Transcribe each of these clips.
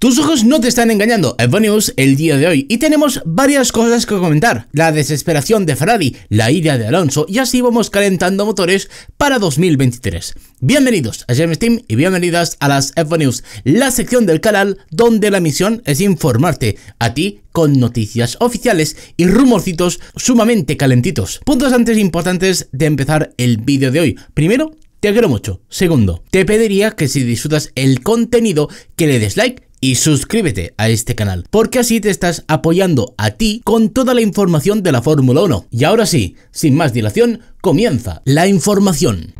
Tus ojos no te están engañando, News el día de hoy, y tenemos varias cosas que comentar, la desesperación de Ferrari, la ira de Alonso, y así vamos calentando motores para 2023. Bienvenidos a James Team y bienvenidas a las News, la sección del canal donde la misión es informarte a ti con noticias oficiales y rumorcitos sumamente calentitos. Puntos antes importantes de empezar el vídeo de hoy. Primero, te quiero mucho. Segundo, te pediría que si disfrutas el contenido, que le des like y suscríbete a este canal, porque así te estás apoyando a ti con toda la información de la Fórmula 1. Y ahora sí, sin más dilación, comienza la información.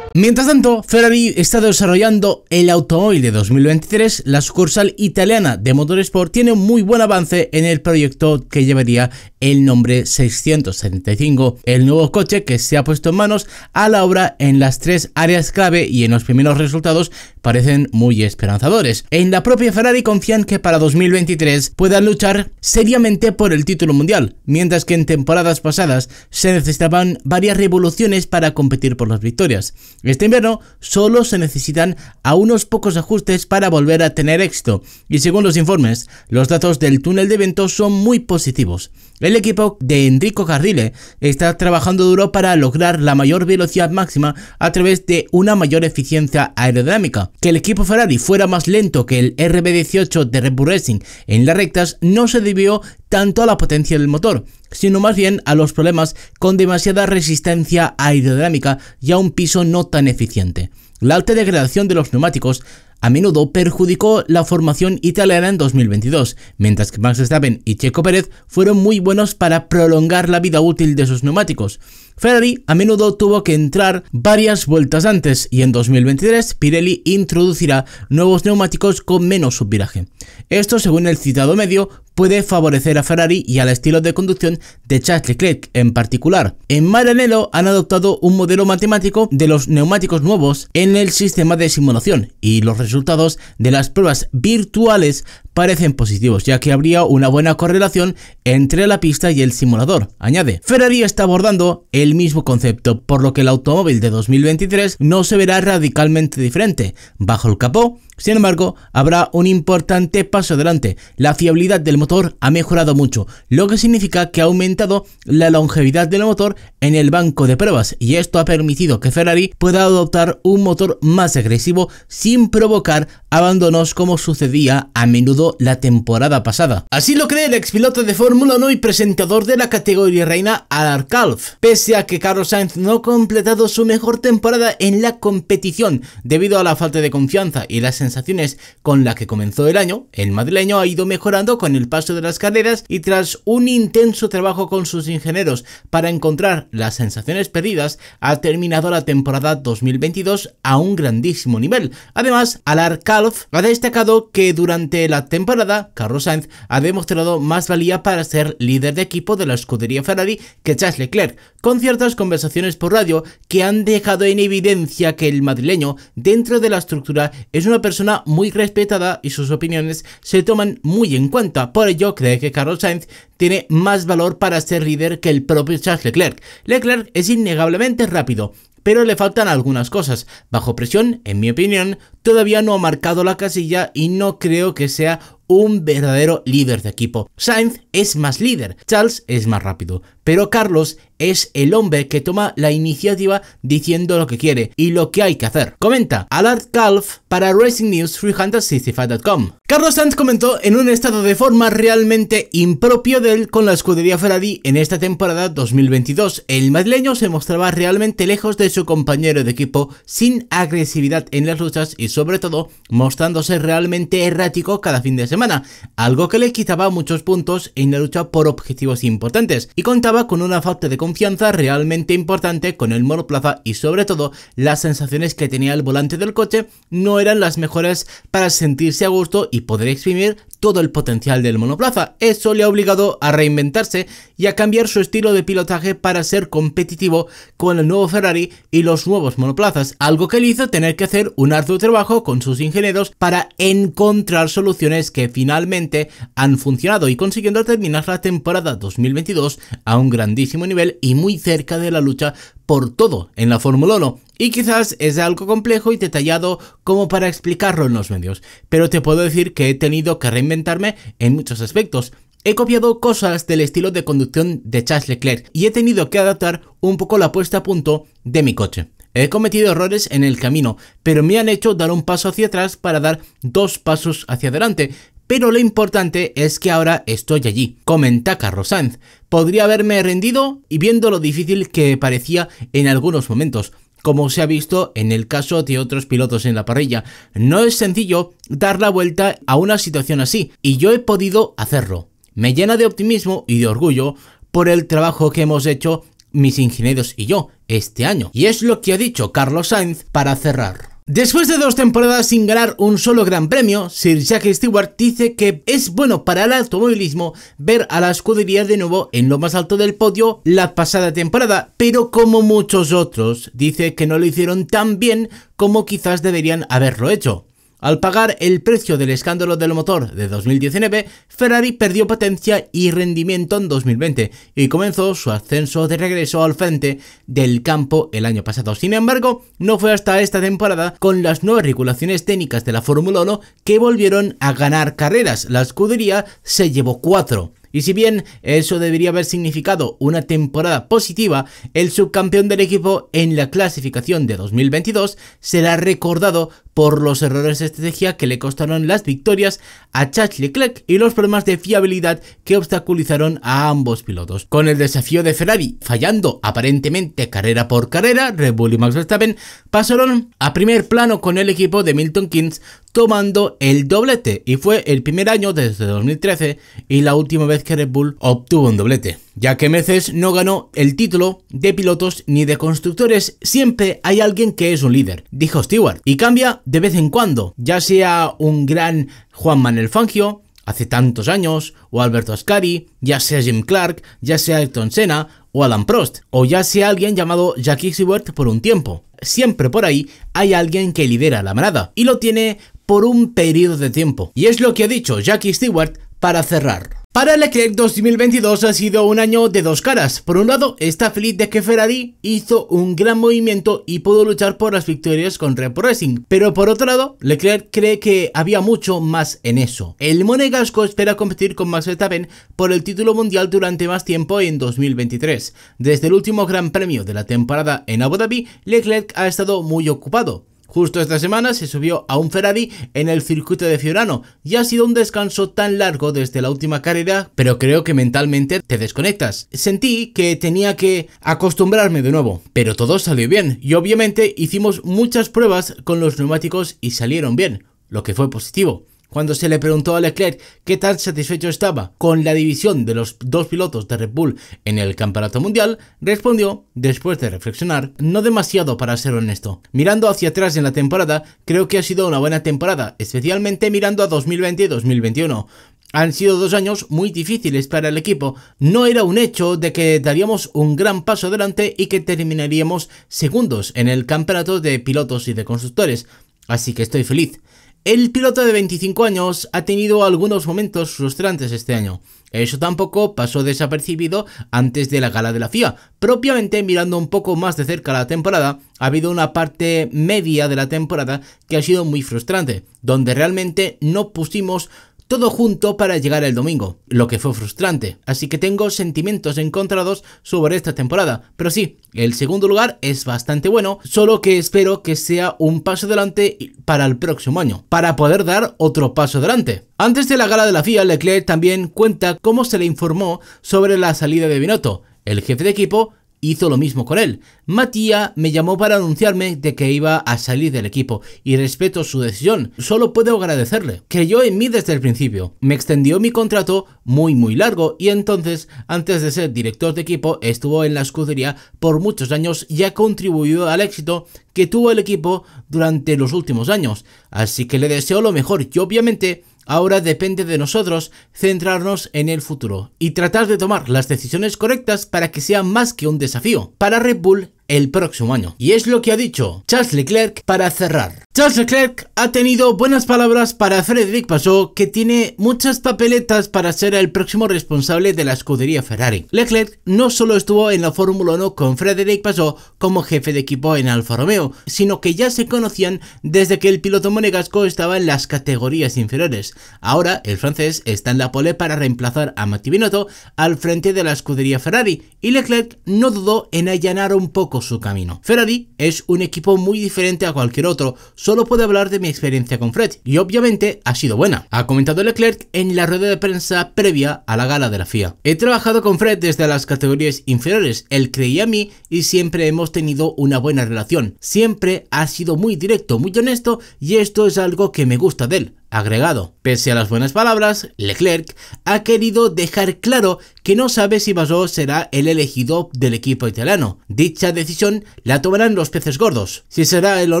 Mientras tanto, Ferrari está desarrollando el automóvil de 2023. La sucursal italiana de Motorsport tiene un muy buen avance en el proyecto que llevaría el nombre 675, el nuevo coche que se ha puesto en manos a la obra en las tres áreas clave y en los primeros resultados parecen muy esperanzadores. En la propia Ferrari confían que para 2023 puedan luchar seriamente por el título mundial, mientras que en temporadas pasadas se necesitaban varias revoluciones para competir por las victorias. Este invierno solo se necesitan a unos pocos ajustes para volver a tener éxito, y según los informes, los datos del túnel de eventos son muy positivos. El equipo de Enrico Carrile está trabajando duro para lograr la mayor velocidad máxima a través de una mayor eficiencia aerodinámica. Que el equipo Ferrari fuera más lento que el RB18 de Red Bull Racing en las rectas no se debió tanto a la potencia del motor, sino más bien a los problemas con demasiada resistencia aerodinámica y a un piso no tan eficiente. La alta degradación de los neumáticos a menudo perjudicó la formación italiana en 2022, mientras que Max Verstappen y Checo Pérez fueron muy buenos para prolongar la vida útil de sus neumáticos. Ferrari a menudo tuvo que entrar varias vueltas antes y en 2023 Pirelli introducirá nuevos neumáticos con menos subviraje. Esto, según el citado medio, puede favorecer a Ferrari y al estilo de conducción de Charles Leclerc en particular. En Maranello han adoptado un modelo matemático de los neumáticos nuevos en el sistema de simulación y los resultados de las pruebas virtuales parecen positivos, ya que habría una buena correlación entre la pista y el simulador, añade. Ferrari está abordando el mismo concepto, por lo que el automóvil de 2023 no se verá radicalmente diferente. Bajo el capó sin embargo, habrá un importante paso adelante. La fiabilidad del motor ha mejorado mucho, lo que significa que ha aumentado la longevidad del motor en el banco de pruebas y esto ha permitido que Ferrari pueda adoptar un motor más agresivo sin provocar abandonos como sucedía a menudo la temporada pasada. Así lo cree el expiloto de Fórmula 1 y presentador de la categoría reina Alarcalf, Pese a que Carlos Sainz no ha completado su mejor temporada en la competición debido a la falta de confianza y las sensaciones con la que comenzó el año, el madrileño ha ido mejorando con el paso de las carreras y tras un intenso trabajo con sus ingenieros para encontrar las sensaciones perdidas, ha terminado la temporada 2022 a un grandísimo nivel. Además, Alar Kalf ha destacado que durante la temporada, Carlos Sainz ha demostrado más valía para ser líder de equipo de la escudería Ferrari que Charles Leclerc, con ciertas conversaciones por radio que han dejado en evidencia que el madrileño, dentro de la estructura, es una persona persona muy respetada y sus opiniones se toman muy en cuenta. Por ello, cree que Carlos Sainz tiene más valor para ser líder que el propio Charles Leclerc. Leclerc es innegablemente rápido, pero le faltan algunas cosas. Bajo presión, en mi opinión, todavía no ha marcado la casilla y no creo que sea un verdadero líder de equipo. Sainz es más líder, Charles es más rápido, pero Carlos es el hombre que toma la iniciativa diciendo lo que quiere y lo que hay que hacer. Comenta Alad Calf para RacingNews365.com. Carlos Sanz comentó en un estado de forma realmente impropio de él con la escudería Ferrari en esta temporada 2022. El madrileño se mostraba realmente lejos de su compañero de equipo, sin agresividad en las luchas y sobre todo mostrándose realmente errático cada fin de semana, algo que le quitaba muchos puntos en la lucha por objetivos importantes. Y con una falta de confianza realmente importante con el monoplaza y sobre todo las sensaciones que tenía el volante del coche no eran las mejores para sentirse a gusto y poder exprimir todo el potencial del monoplaza. Eso le ha obligado a reinventarse y a cambiar su estilo de pilotaje para ser competitivo con el nuevo Ferrari y los nuevos monoplazas, algo que le hizo tener que hacer un arduo trabajo con sus ingenieros para encontrar soluciones que finalmente han funcionado y consiguiendo terminar la temporada 2022 a un grandísimo nivel y muy cerca de la lucha por todo en la Fórmula 1 y quizás es algo complejo y detallado como para explicarlo en los medios, pero te puedo decir que he tenido que reinventarme en muchos aspectos. He copiado cosas del estilo de conducción de Charles Leclerc y he tenido que adaptar un poco la puesta a punto de mi coche. He cometido errores en el camino, pero me han hecho dar un paso hacia atrás para dar dos pasos hacia adelante, pero lo importante es que ahora estoy allí, comenta Carlos Sanz. Podría haberme rendido y viendo lo difícil que parecía en algunos momentos, como se ha visto en el caso de otros pilotos en la parrilla. No es sencillo dar la vuelta a una situación así, y yo he podido hacerlo. Me llena de optimismo y de orgullo por el trabajo que hemos hecho mis ingenieros y yo este año. Y es lo que ha dicho Carlos Sainz para cerrar. Después de dos temporadas sin ganar un solo gran premio, Sir Jack Stewart dice que es bueno para el automovilismo ver a la escudería de nuevo en lo más alto del podio la pasada temporada, pero como muchos otros, dice que no lo hicieron tan bien como quizás deberían haberlo hecho. Al pagar el precio del escándalo del motor de 2019, Ferrari perdió potencia y rendimiento en 2020 y comenzó su ascenso de regreso al frente del campo el año pasado. Sin embargo, no fue hasta esta temporada con las nuevas regulaciones técnicas de la Fórmula 1 que volvieron a ganar carreras. La escudería se llevó cuatro. Y si bien eso debería haber significado una temporada positiva, el subcampeón del equipo en la clasificación de 2022 será recordado por los errores de estrategia que le costaron las victorias a Charles Leclerc y los problemas de fiabilidad que obstaculizaron a ambos pilotos. Con el desafío de Ferrari fallando aparentemente carrera por carrera, Red Bull y Max Verstappen pasaron a primer plano con el equipo de Milton Keynes tomando el doblete y fue el primer año desde 2013 y la última vez que Red Bull obtuvo un doblete ya que Meces no ganó el título de pilotos ni de constructores, siempre hay alguien que es un líder, dijo Stewart, y cambia de vez en cuando, ya sea un gran Juan Manuel Fangio, hace tantos años, o Alberto Ascari, ya sea Jim Clark, ya sea Ayrton Senna o Alan Prost, o ya sea alguien llamado Jackie Stewart por un tiempo. Siempre por ahí hay alguien que lidera la manada, y lo tiene por un periodo de tiempo. Y es lo que ha dicho Jackie Stewart para cerrar. Para Leclerc 2022 ha sido un año de dos caras. Por un lado, está feliz de que Ferrari hizo un gran movimiento y pudo luchar por las victorias con Red Racing. Pero por otro lado, Leclerc cree que había mucho más en eso. El monegasco espera competir con Max Verstappen por el título mundial durante más tiempo en 2023. Desde el último Gran Premio de la temporada en Abu Dhabi, Leclerc ha estado muy ocupado. Justo esta semana se subió a un Ferrari en el circuito de Fiorano y ha sido un descanso tan largo desde la última carrera, pero creo que mentalmente te desconectas. Sentí que tenía que acostumbrarme de nuevo, pero todo salió bien y obviamente hicimos muchas pruebas con los neumáticos y salieron bien, lo que fue positivo. Cuando se le preguntó a Leclerc qué tan satisfecho estaba con la división de los dos pilotos de Red Bull en el campeonato mundial, respondió, después de reflexionar, no demasiado para ser honesto. Mirando hacia atrás en la temporada, creo que ha sido una buena temporada, especialmente mirando a 2020 y 2021. Han sido dos años muy difíciles para el equipo. No era un hecho de que daríamos un gran paso adelante y que terminaríamos segundos en el campeonato de pilotos y de constructores. Así que estoy feliz. El piloto de 25 años ha tenido algunos momentos frustrantes este año. Eso tampoco pasó desapercibido antes de la gala de la FIA. Propiamente mirando un poco más de cerca la temporada, ha habido una parte media de la temporada que ha sido muy frustrante, donde realmente no pusimos todo junto para llegar el domingo, lo que fue frustrante. Así que tengo sentimientos encontrados sobre esta temporada. Pero sí, el segundo lugar es bastante bueno, solo que espero que sea un paso adelante para el próximo año, para poder dar otro paso adelante. Antes de la gala de la FIA, Leclerc también cuenta cómo se le informó sobre la salida de Binotto. El jefe de equipo hizo lo mismo con él. matías me llamó para anunciarme de que iba a salir del equipo y respeto su decisión, solo puedo agradecerle. Creyó en mí desde el principio, me extendió mi contrato muy muy largo y entonces, antes de ser director de equipo, estuvo en la escudería por muchos años y ha contribuido al éxito que tuvo el equipo durante los últimos años, así que le deseo lo mejor y obviamente Ahora depende de nosotros centrarnos en el futuro y tratar de tomar las decisiones correctas para que sea más que un desafío para Red Bull el próximo año. Y es lo que ha dicho Charles Leclerc para cerrar. Charles Leclerc ha tenido buenas palabras para Frederic pasó que tiene muchas papeletas para ser el próximo responsable de la escudería Ferrari. Leclerc no solo estuvo en la Fórmula 1 con Frederic pasó como jefe de equipo en Alfa Romeo, sino que ya se conocían desde que el piloto monegasco estaba en las categorías inferiores. Ahora, el francés está en la pole para reemplazar a Matti Binotto al frente de la escudería Ferrari, y Leclerc no dudó en allanar un poco su camino. Ferrari es un equipo muy diferente a cualquier otro, solo puedo hablar de mi experiencia con Fred, y obviamente ha sido buena, ha comentado Leclerc en la rueda de prensa previa a la gala de la FIA. He trabajado con Fred desde las categorías inferiores, él creía a mí y siempre hemos tenido una buena relación. Siempre ha sido muy directo, muy honesto y esto es algo que me gusta de él agregado. Pese a las buenas palabras, Leclerc ha querido dejar claro que no sabe si Basó será el elegido del equipo italiano. Dicha decisión la tomarán los peces gordos. Si será él o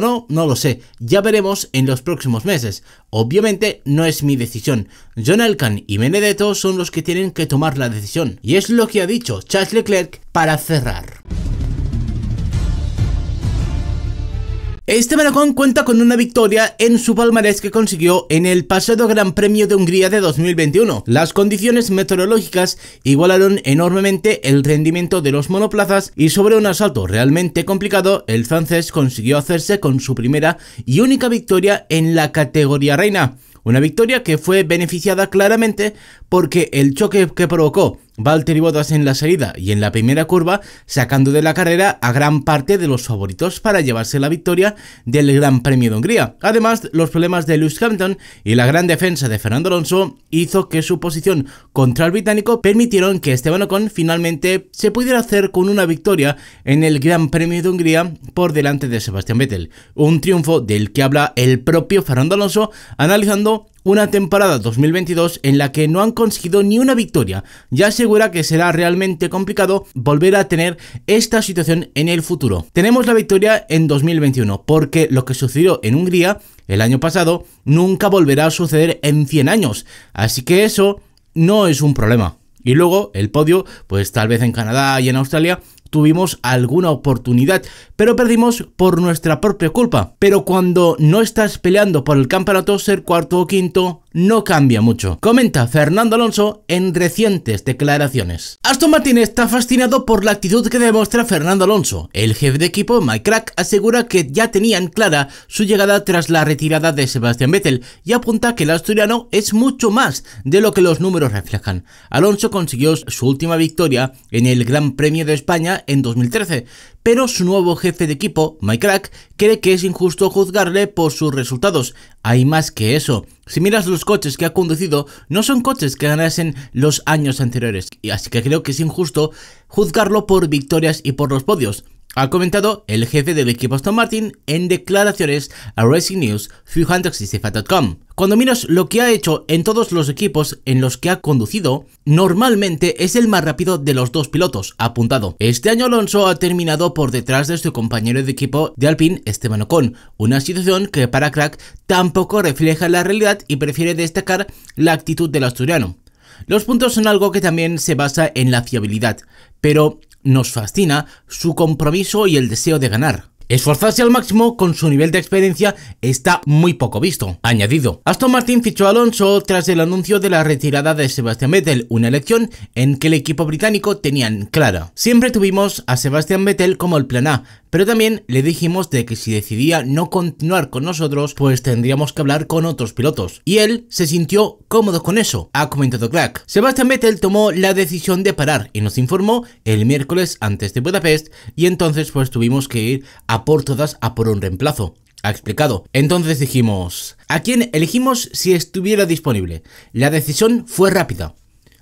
no, no lo sé. Ya veremos en los próximos meses. Obviamente no es mi decisión. John Elkan y Benedetto son los que tienen que tomar la decisión. Y es lo que ha dicho Charles Leclerc para cerrar. Este Maracón cuenta con una victoria en su palmarés que consiguió en el pasado Gran Premio de Hungría de 2021. Las condiciones meteorológicas igualaron enormemente el rendimiento de los monoplazas y sobre un asalto realmente complicado, el francés consiguió hacerse con su primera y única victoria en la categoría reina. Una victoria que fue beneficiada claramente porque el choque que provocó Valtteri Bottas en la salida y en la primera curva, sacando de la carrera a gran parte de los favoritos para llevarse la victoria del Gran Premio de Hungría. Además, los problemas de Lewis Hamilton y la gran defensa de Fernando Alonso hizo que su posición contra el británico permitieron que Esteban Ocon finalmente se pudiera hacer con una victoria en el Gran Premio de Hungría por delante de Sebastián Vettel. Un triunfo del que habla el propio Fernando Alonso analizando una temporada 2022 en la que no han conseguido ni una victoria ya asegura que será realmente complicado volver a tener esta situación en el futuro. Tenemos la victoria en 2021 porque lo que sucedió en Hungría el año pasado nunca volverá a suceder en 100 años, así que eso no es un problema. Y luego el podio, pues tal vez en Canadá y en Australia tuvimos alguna oportunidad, pero perdimos por nuestra propia culpa. Pero cuando no estás peleando por el campeonato, ser cuarto o quinto no cambia mucho. Comenta Fernando Alonso en recientes declaraciones. Aston Martin está fascinado por la actitud que demuestra Fernando Alonso. El jefe de equipo, Mike Crack, asegura que ya tenían clara su llegada tras la retirada de Sebastian Vettel y apunta que el asturiano es mucho más de lo que los números reflejan. Alonso consiguió su última victoria en el Gran Premio de España en 2013, pero su nuevo jefe de equipo, Mike Crack, cree que es injusto juzgarle por sus resultados. Hay más que eso. Si miras los coches que ha conducido, no son coches que ganasen los años anteriores, y así que creo que es injusto juzgarlo por victorias y por los podios. Ha comentado el jefe del equipo Aston Martin en declaraciones a Racing News 365.com. Cuando miras lo que ha hecho en todos los equipos en los que ha conducido, normalmente es el más rápido de los dos pilotos, apuntado. Este año Alonso ha terminado por detrás de su compañero de equipo de Alpine, Esteban Ocon, una situación que para Crack tampoco refleja la realidad y prefiere destacar la actitud del asturiano. Los puntos son algo que también se basa en la fiabilidad, pero nos fascina su compromiso y el deseo de ganar. Esforzarse al máximo con su nivel de experiencia está muy poco visto. Añadido, Aston Martin fichó a Alonso tras el anuncio de la retirada de Sebastian Vettel, una elección en que el equipo británico tenían clara. Siempre tuvimos a Sebastian Vettel como el plan A, pero también le dijimos de que si decidía no continuar con nosotros, pues tendríamos que hablar con otros pilotos. Y él se sintió cómodo con eso, ha comentado Clark. Sebastian Vettel tomó la decisión de parar y nos informó el miércoles antes de Budapest y entonces pues tuvimos que ir a por todas a por un reemplazo. Ha explicado. Entonces dijimos, ¿a quién elegimos si estuviera disponible? La decisión fue rápida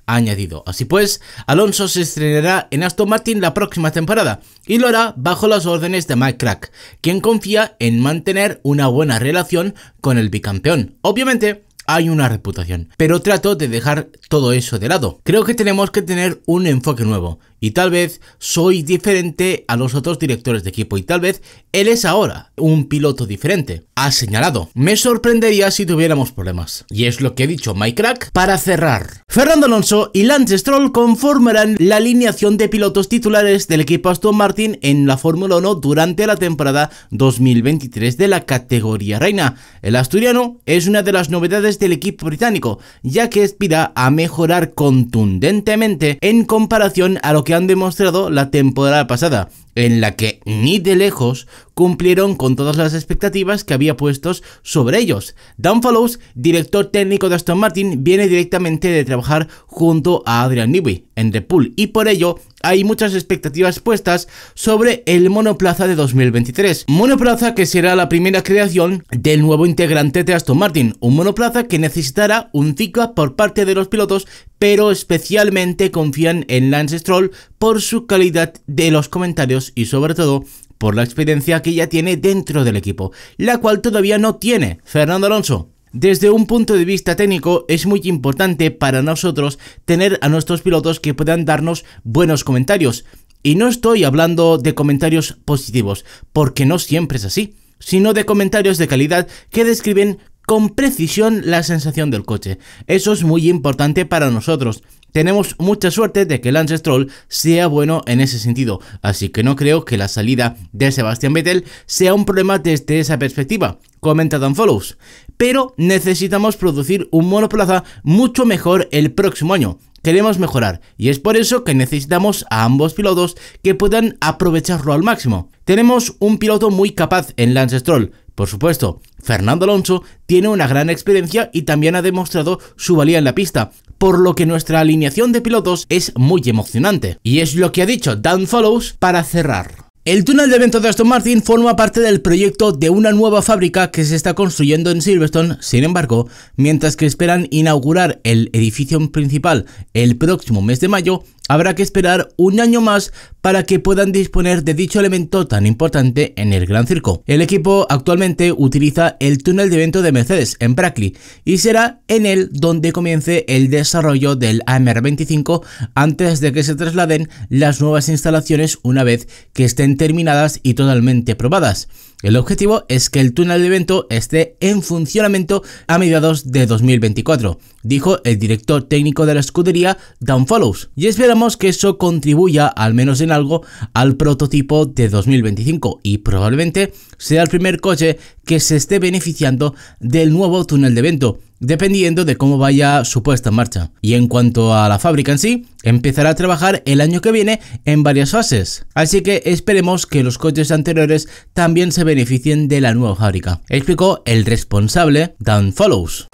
ha añadido. Así pues, Alonso se estrenará en Aston Martin la próxima temporada y lo hará bajo las órdenes de Mike Crack, quien confía en mantener una buena relación con el bicampeón. Obviamente, hay una reputación, pero trato de dejar todo eso de lado. Creo que tenemos que tener un enfoque nuevo, y tal vez soy diferente a los otros directores de equipo y tal vez él es ahora un piloto diferente. Ha señalado, me sorprendería si tuviéramos problemas. Y es lo que he dicho Mike Crack para cerrar. Fernando Alonso y Lance Stroll conformarán la alineación de pilotos titulares del equipo Aston Martin en la Fórmula 1 durante la temporada 2023 de la categoría reina. El asturiano es una de las novedades del equipo británico, ya que aspira a mejorar contundentemente en comparación a lo que han demostrado la temporada pasada en la que ni de lejos cumplieron con todas las expectativas que había puestos sobre ellos. Dan Fallows, director técnico de Aston Martin, viene directamente de trabajar junto a Adrian Newey en The Pool y por ello hay muchas expectativas puestas sobre el monoplaza de 2023. Monoplaza que será la primera creación del nuevo integrante de Aston Martin, un monoplaza que necesitará un ciclo por parte de los pilotos, pero especialmente confían en Lance Stroll por su calidad de los comentarios y sobre todo por la experiencia que ya tiene dentro del equipo, la cual todavía no tiene Fernando Alonso. Desde un punto de vista técnico es muy importante para nosotros tener a nuestros pilotos que puedan darnos buenos comentarios. Y no estoy hablando de comentarios positivos, porque no siempre es así, sino de comentarios de calidad que describen con precisión la sensación del coche. Eso es muy importante para nosotros tenemos mucha suerte de que Lance Stroll sea bueno en ese sentido, así que no creo que la salida de Sebastian Vettel sea un problema desde esa perspectiva, comenta Dan Follows. Pero necesitamos producir un monoplaza mucho mejor el próximo año, queremos mejorar y es por eso que necesitamos a ambos pilotos que puedan aprovecharlo al máximo. Tenemos un piloto muy capaz en Lance Stroll, por supuesto, Fernando Alonso tiene una gran experiencia y también ha demostrado su valía en la pista, por lo que nuestra alineación de pilotos es muy emocionante. Y es lo que ha dicho Dan Follows para cerrar. El túnel de viento de Aston Martin forma parte del proyecto de una nueva fábrica que se está construyendo en Silverstone, sin embargo, mientras que esperan inaugurar el edificio principal el próximo mes de mayo, Habrá que esperar un año más para que puedan disponer de dicho elemento tan importante en el Gran Circo. El equipo actualmente utiliza el túnel de evento de Mercedes en Brackley y será en él donde comience el desarrollo del AMR-25 antes de que se trasladen las nuevas instalaciones una vez que estén terminadas y totalmente probadas. El objetivo es que el túnel de evento esté en funcionamiento a mediados de 2024 dijo el director técnico de la escudería Dan Follows, y esperamos que eso contribuya al menos en algo al prototipo de 2025 y probablemente sea el primer coche que se esté beneficiando del nuevo túnel de evento dependiendo de cómo vaya su puesta en marcha. Y en cuanto a la fábrica en sí, empezará a trabajar el año que viene en varias fases, así que esperemos que los coches anteriores también se beneficien de la nueva fábrica, explicó el responsable Dan Follows.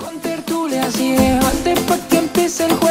сын